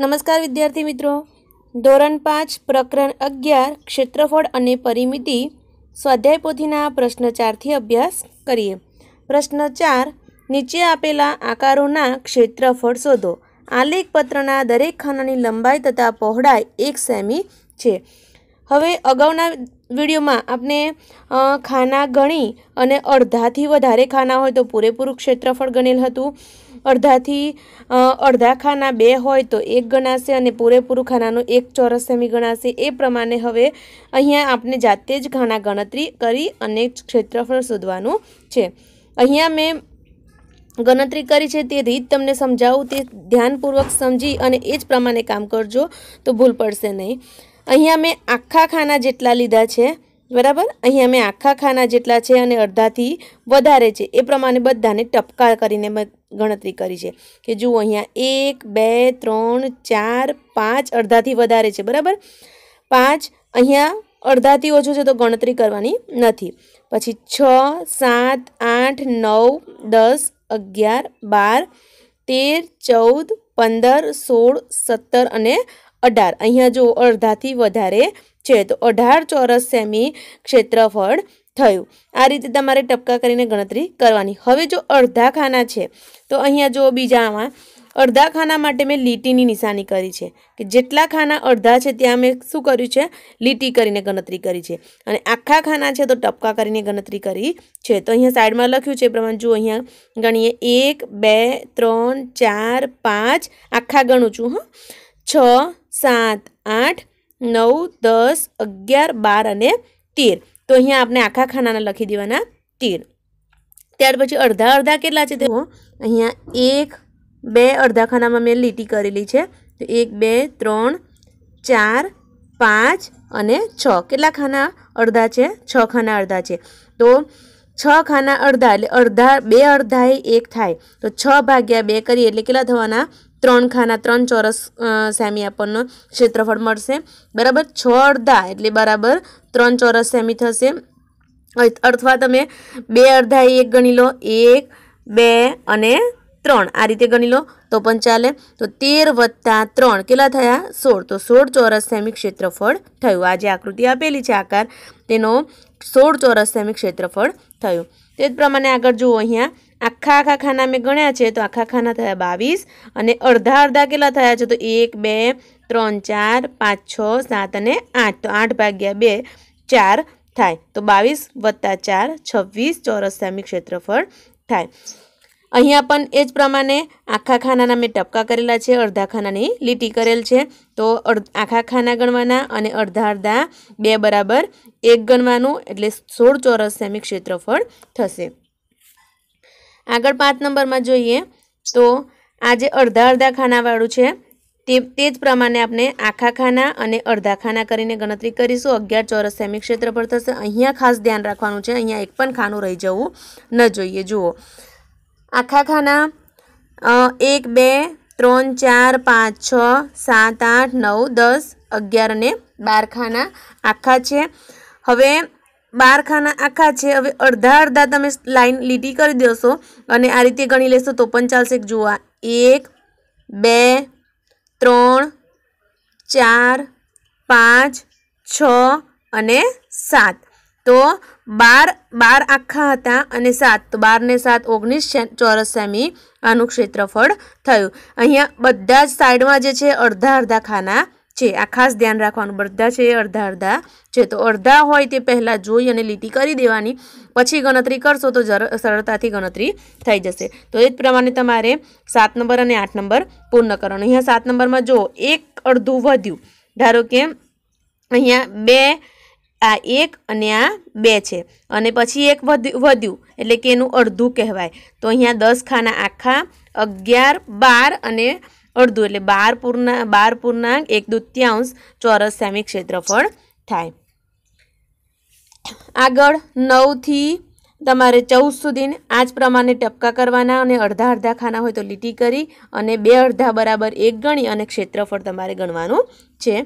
નમસ્કાર વિદ્યાર્થી મિત્રો ધોરણ પાંચ પ્રકરણ અગિયાર ક્ષેત્રફળ અને પરિમિતિ સ્વાધ્યાય પોથીના પ્રશ્ન ચારથી અભ્યાસ કરીએ પ્રશ્ન ચાર નીચે આપેલા આકારોના ક્ષેત્રફળ શોધો આલેખપત્રના દરેક ખાનાની લંબાઈ તથા પહોળાઈ એક સેમી છે હવે અગાઉના વિડીયોમાં આપણે ખાના ગણી અને અડધાથી વધારે ખાના હોય તો પૂરેપૂરું ક્ષેત્રફળ ગણેલ હતું અડધાથી અડધા ખાના બે હોય તો એક ગણાશે અને પૂરેપૂરું ખાનાનું એક ચોરસ સેમી ગણાશે એ પ્રમાણે હવે અહીંયા આપણે જાતે જ ખાના ગણતરી કરી અને ક્ષેત્રફળ શોધવાનું છે અહીંયા મેં ગણતરી કરી છે તે રીત તમને સમજાવું તે ધ્યાનપૂર્વક સમજી અને એ જ પ્રમાણે કામ કરજો તો ભૂલ પડશે નહીં અહીંયા મેં આખા ખાના જેટલા લીધા છે બરાબર અહીંયા મેં આખા ખાના જેટલા છે અને અડધાથી વધારે છે એ પ્રમાણે બધાને ટપકા કરીને મેં ગણતરી કરી છે કે જુઓ અહીંયા એક બે ત્રણ ચાર પાંચ અડધાથી વધારે છે બરાબર પાંચ અહીંયા અડધાથી ઓછું છે તો ગણતરી કરવાની નથી પછી છ સાત આઠ નવ દસ અગિયાર બાર તેર ચૌદ પંદર સોળ સત્તર અને અઢાર અહીંયા જો અડધાથી વધારે છે તો અઢાર ચોરસ સેમી ક્ષેત્રફળ થયું આ રીતે તમારે ટપકા કરીને ગણતરી કરવાની હવે જો અડધા ખાના છે તો અહીંયા જો બીજામાં અડધા ખાના માટે મેં લીટીની નિશાની કરી છે કે જેટલા ખાના અડધા છે ત્યાં મેં શું કર્યું છે લીટી કરીને ગણતરી કરી છે અને આખા ખાના છે તો ટપકા કરીને ગણતરી કરી છે તો અહીંયા સાઈડમાં લખ્યું છે પ્રમાણે જો અહીંયા ગણીએ એક બે ત્રણ ચાર પાંચ આખા ગણું છું હા છ સાત આઠ નવ દસ અગિયાર બાર અને તેર તો અહીંયા આપણે આખા ખાનાના લખી દેવાના તેર ત્યાર પછી અડધા અડધા કેટલા છે તેઓ અહીંયા એક બે અડધા ખાનામાં મેં લીટી કરેલી છે તો એક બે ત્રણ ચાર પાંચ અને છ કેટલા ખાના અડધા છે છ ખાના અડધા છે તો છ ખાના અડધા એટલે અડધા બે અડધાએ એક થાય તો છ ભાગ્યા બે કરીએ એટલે કેટલા થવાના ત્રણ ખાના ત્રણ ચોરસ સેમી આપણને ક્ષેત્રફળ મળશે બરાબર છ અડધા એટલે બરાબર ત્રણ ચોરસ સેમી થશે અથવા તમે બે અડધા એક ગણી લો એક બે અને ત્રણ આ રીતે ગણી લો તો પણ ચાલે તો તેર વત્તા ત્રણ કેટલા થયા સોળ તો સોળ ચોરસ સેમી ક્ષેત્રફળ થયું આ જે આકૃતિ આપેલી છે આકાર તેનો સોળ ચોરસ સેમી ક્ષેત્રફળ થયું તે જ પ્રમાણે આગળ જુઓ અહીંયા આખા આખા ખાના મેં ગણ્યા છે તો આખા ખાના થયા બાવીસ અને અડધા અડધા કેટલા થયા છે તો એક બે ત્રણ ચાર પાંચ છ સાત અને આઠ તો આઠ ભાગ્યા બે ચાર થાય તો બાવીસ વત્તા ચાર છવ્વીસ ચોરસ સામી ક્ષેત્રફળ થાય અહીંયા પણ એ જ પ્રમાણે આખા ખાનાના મેં ટપકા કરેલા છે અડધા ખાનાની લીટી કરેલ છે તો આખા ખાના ગણવાના અને અડધા અડધા બે બરાબર એક ગણવાનું એટલે સોળ ચોરસ સેમી ક્ષેત્રફળ થશે આગળ પાંચ નંબરમાં જોઈએ તો આ જે અડધા અડધા ખાનાવાળું છે તે તે જ પ્રમાણે આપણે આખા ખાના અને અડધા ખાના કરીને ગણતરી કરીશું અગિયાર ચોરસ સેમી પર થશે અહીંયા ખાસ ધ્યાન રાખવાનું છે અહીંયા એક પણ ખાનું રહી જવું ન જોઈએ જુઓ આખા ખાના એક બે ત્રણ ચાર પાંચ છ સાત આઠ નવ દસ અગિયાર અને બાર ખાના આખા છે હવે બાર ખાના આખા છે હવે અડધા અડધા તમે લાઈન લીટી કરી દેશો અને આ રીતે ગણી લેશો તો પણ ચાલશે જુઓ એક બે ત્રણ ચાર પાંચ છ અને સાત તો બાર બાર આખા હતા અને સાત તો બારને સાત ઓગણીસ ચોરસ સેમી આનું ક્ષેત્રફળ થયું અહીંયા બધા જ સાઈડમાં જે છે અડધા અડધા ખાના છે આ ખાસ ધ્યાન રાખવાનું બધા છે અડધા અડધા છે તો અડધા હોય તે પહેલાં જોઈ અને લીટી કરી દેવાની પછી ગણતરી કરશો તો સરળતાથી ગણતરી થઈ જશે તો એ જ પ્રમાણે તમારે સાત નંબર અને આઠ નંબર પૂર્ણ કરવાનો અહીંયા સાત નંબરમાં જો એક અડધું વધ્યું ધારો કે અહીંયા બે આ એક અને આ બે છે અને પછી એક વધ્યું એટલે કે એનું અડધું કહેવાય તો અહીંયા દસ ખાના આખા અગિયાર બાર અને અડધું એટલે બાર પૂર્ણા બાર પૂર્ણાંક એક દૂત્યાંશ ચોરસ સેમી ક્ષેત્રફળ થાય આગળ નવથી તમારે ચૌદ સુધીને આ જ પ્રમાણે ટપકા કરવાના અને અડધા અડધા ખાના હોય તો લીટી કરી અને બે અડધા બરાબર એક ગણી અને ક્ષેત્રફળ તમારે ગણવાનું છે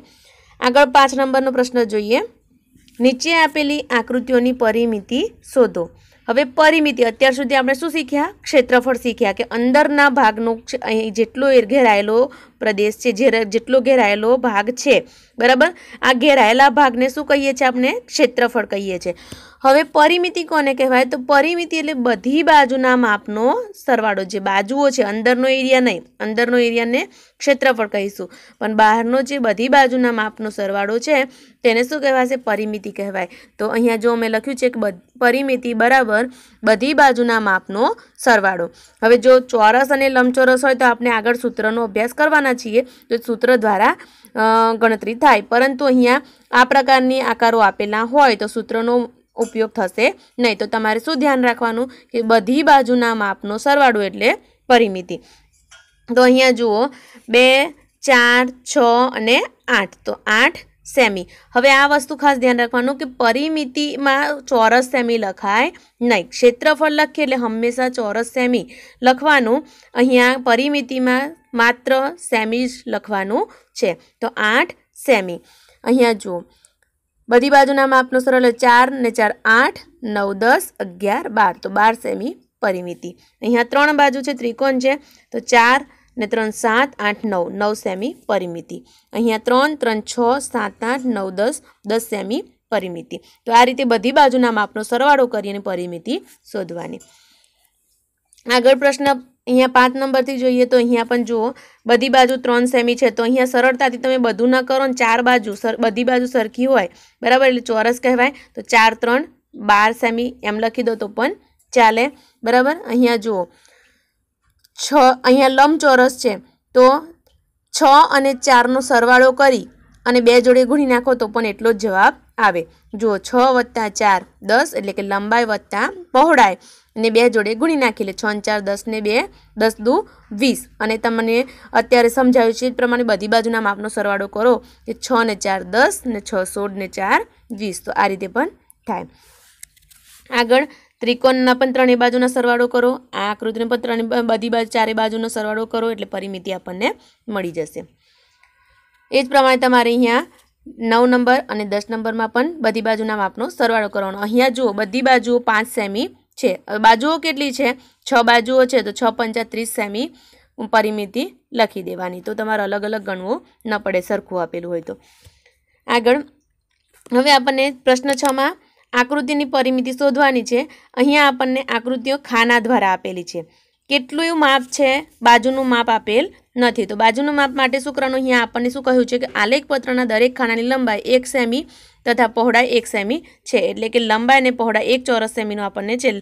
આગળ પાંચ નંબરનો પ્રશ્ન જોઈએ નીચે આપેલી આકૃતિઓની પરિમિતિ શોધો હવે પરિમિતિ અત્યાર સુધી આપણે શું શીખ્યા ક્ષેત્રફળ શીખ્યા કે અંદરના ભાગનું અહીં જેટલો ઘેરાયેલો પ્રદેશ છે જે જેટલો ઘેરાયેલો ભાગ છે બરાબર આ ઘેરાયેલા ભાગને શું કહીએ છીએ આપણે ક્ષેત્રફળ કહીએ છીએ હવે પરિમિતિ કોને કહેવાય તો પરિમિતિ એટલે બધી બાજુના માપનો સરવાળો જે બાજુઓ છે અંદરનો એરિયા નહીં અંદરનો એરિયાને ક્ષેત્રફળ કહીશું પણ બહારનો જે બધી બાજુના માપનો સરવાળો છે તેને શું કહેવાશે પરિમિતિ કહેવાય તો અહીંયા જો અમે લખ્યું છે કે પરિમિતિ બરાબર બધી બાજુના માપનો સરવાળો હવે જો ચોરસ અને લંબચોરસ હોય તો આપણે આગળ સૂત્રનો અભ્યાસ કરવાનો કરવાના છીએ તો સૂત્ર દ્વારા ગણતરી થાય પરંતુ અહીંયા આ પ્રકારની આકારો આપેલા હોય તો સૂત્રનો ઉપયોગ થશે નહીં તો તમારે શું ધ્યાન રાખવાનું કે બધી બાજુના માપનો સરવાળો એટલે પરિમિતિ તો અહીંયા જુઓ બે ચાર છ અને આઠ તો આઠ સેમી હવે આ વસ્તુ ખાસ ધ્યાન રાખવાનું કે પરિમિતિમાં ચોરસ સેમી લખાય નહીં ક્ષેત્રફળ લખીએ એટલે હંમેશા ચોરસ સેમી લખવાનું અહીંયા પરિમિતિમાં માત્ર સેમી જ લખવાનું છે તો આઠ સેમી અહીંયા જુઓ બધી બાજુના માપનો સરળ ચાર ને ચાર આઠ નવ દસ અગિયાર બાર તો બાર સેમી પરિમિતિ અહીંયા ત્રણ બાજુ છે ત્રિકોણ છે તો ચાર ને ત્રણ સાત આઠ નવ નવ સેમી પરિમિતિ અહીંયા ત્રણ ત્રણ છ સાત આઠ નવ દસ દસ સેમી પરિમિતિ તો આ રીતે બધી બાજુના માપનો સરવાળો કરીને પરિમિતિ શોધવાની આગળ પ્રશ્ન અહીંયા પાંચ નંબરથી જોઈએ તો અહીંયા પણ જુઓ બધી બાજુ ત્રણ સેમી છે તો અહીંયા સરળતાથી તમે બધું ન કરો ને ચાર બાજુ બધી બાજુ સરખી હોય બરાબર એટલે ચોરસ કહેવાય તો ચાર ત્રણ બાર સેમી એમ લખી દો તો પણ ચાલે બરાબર અહીંયા જુઓ છ અહીંયા લંબચોરસ છે તો છ અને ચારનો સરવાળો કરી અને બે જોડે ગુણી નાખો તો પણ એટલો જ જવાબ આવે જુઓ છ વત્તા ચાર દસ એટલે કે લંબાઈ વત્તા પહોળાય અને બે જોડે ગુણી નાખી લે છ અને ચાર દસ ને બે દસ દુ વીસ અને તમને અત્યારે સમજાવ્યું છે એ પ્રમાણે બધી બાજુના માપનો સરવાળો કરો કે છ ને ચાર દસ ને છ સોળ ને ચાર વીસ તો આ રીતે પણ થાય આગળ ત્રિકોણના પણ ત્રણેય બાજુનો સરવાળો કરો આ આકૃતિને પણ ત્રણેય બધી બાજુ ચારે બાજુનો સરવાળો કરો એટલે પરિમિતિ આપણને મળી જશે એ જ પ્રમાણે તમારે અહીંયા નવ નંબર અને દસ નંબરમાં પણ બધી બાજુના માપનો સરવાળો કરવાનો અહીંયા જુઓ બધી બાજુઓ પાંચ સેમી છે બાજુઓ કેટલી છે છ બાજુઓ છે તો છ પંચા ત્રીસ સેમી પરિમિતિ લખી દેવાની તો તમારે અલગ અલગ ગણવું ન પડે સરખું આપેલું હોય તો આગળ હવે આપણને પ્રશ્ન છમાં આકૃતિની પરિમિતિ શોધવાની છે અહીંયા આપણને આકૃતિઓ ખાના દ્વારા આપેલી છે કેટલું માપ છે બાજુનું માપ આપેલ નથી તો બાજુનું માપ માટે શું અહીંયા આપણને શું કહ્યું છે કે આલેખપત્રના દરેક ખાનાની લંબાઈ એક સેમી તથા પહોળાઈ એક સેમી છે એટલે કે લંબાઈ અને પહોળાઈ એક ચોરસ સેમીનું આપણને છે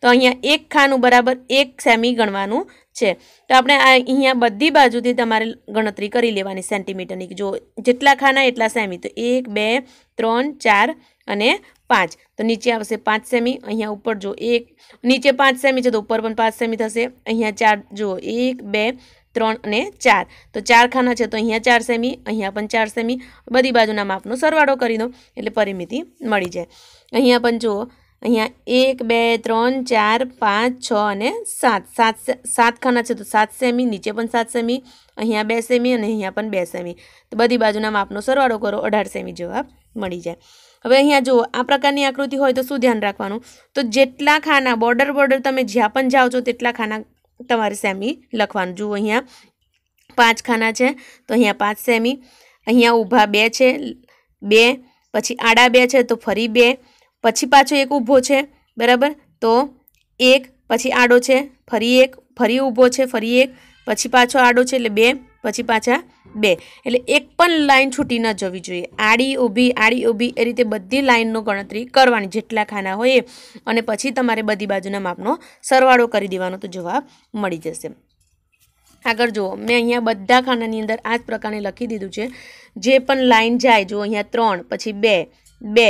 તો અહીંયા એક ખાનું બરાબર એક સેમી ગણવાનું છે તો આપણે અહીંયા બધી બાજુથી તમારે ગણતરી કરી લેવાની સેન્ટીમીટરની જો જેટલા ખાના એટલા સેમી તો એક બે ત્રણ ચાર અને પાંચ તો નીચે આવશે પાંચ સેમી અહીંયા ઉપર જો એક નીચે પાંચ સેમી છે તો ઉપર પણ પાંચ સેમી થશે અહીંયા ચાર જુઓ એક બે ત્રણ અને ચાર તો ચાર ખાના છે તો અહીંયા ચાર સેમી અહીંયા પણ ચાર સેમી બધી બાજુના માપનો સરવાળો કરી દો એટલે પરિમિતિ મળી જાય અહીંયા પણ જુઓ અહીંયા એક બે ત્રણ ચાર પાંચ છ અને સાત સાત સાત ખાના છે તો સાત સેમી નીચે પણ સાત સેમી અહીંયા બે સેમી અને અહીંયા પણ બે સેમી તો બધી બાજુના માપનો સરવાળો કરો અઢાર સેમી જવાબ મળી જાય હવે અહીંયા જુઓ આ પ્રકારની આકૃતિ હોય તો શું ધ્યાન રાખવાનું તો જેટલા ખાના બોર્ડર બોર્ડર તમે જ્યાં પણ જાઓ છો તેટલા ખાના તમારે સેમી લખવાનું જુઓ અહીંયા પાંચ ખાના છે તો અહીંયા પાંચ સેમી અહીંયા ઊભા બે છે બે પછી આડા બે છે તો ફરી બે પછી પાછો એક ઊભો છે બરાબર તો એક પછી આડો છે ફરી એક ફરી ઊભો છે ફરી એક પછી પાછો આડો છે એટલે બે પછી પાછા બે એટલે એક પણ લાઈન છૂટી ન જવી જોઈએ આડી ઊભી આડી ઊભી એ રીતે બધી લાઇનનો ગણતરી કરવાની જેટલા ખાના હોય અને પછી તમારે બધી બાજુના માપનો સરવાળો કરી દેવાનો તો જવાબ મળી જશે આગળ જુઓ મેં અહીંયા બધા ખાનાની અંદર આ જ પ્રકારે લખી દીધું છે જે પણ લાઈન જાય જુઓ અહીંયા ત્રણ પછી બે બે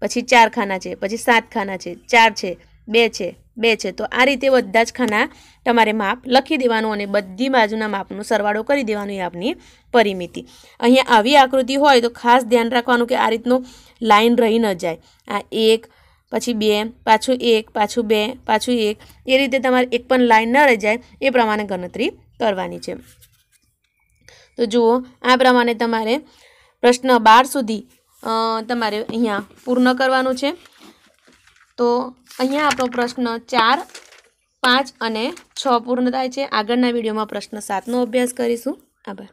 પછી ચાર ખાના છે પછી સાત ખાના છે ચાર છે બે છે બે છે તો આ રીતે બધા જ ખાના તમારે માપ લખી દેવાનું અને બધી બાજુના માપનો સરવાળો કરી દેવાનો એ આપની પરિમિતિ અહીંયા આવી આકૃતિ હોય તો ખાસ ધ્યાન રાખવાનું કે આ રીતનું લાઈન રહી ન જાય આ એક પછી બે પાછું એક પાછું બે પાછું એક એ રીતે તમારે એક પણ લાઈન ન રહી જાય એ પ્રમાણે ગણતરી કરવાની છે તો જુઓ આ પ્રમાણે તમારે પ્રશ્ન બાર સુધી તમારે અહીંયા પૂર્ણ કરવાનું છે તો અહીંયા આપણો પ્રશ્ન ચાર પાંચ અને છ પૂર્ણ થાય છે આગળના વિડીયોમાં પ્રશ્ન સાતનો અભ્યાસ કરીશું આભાર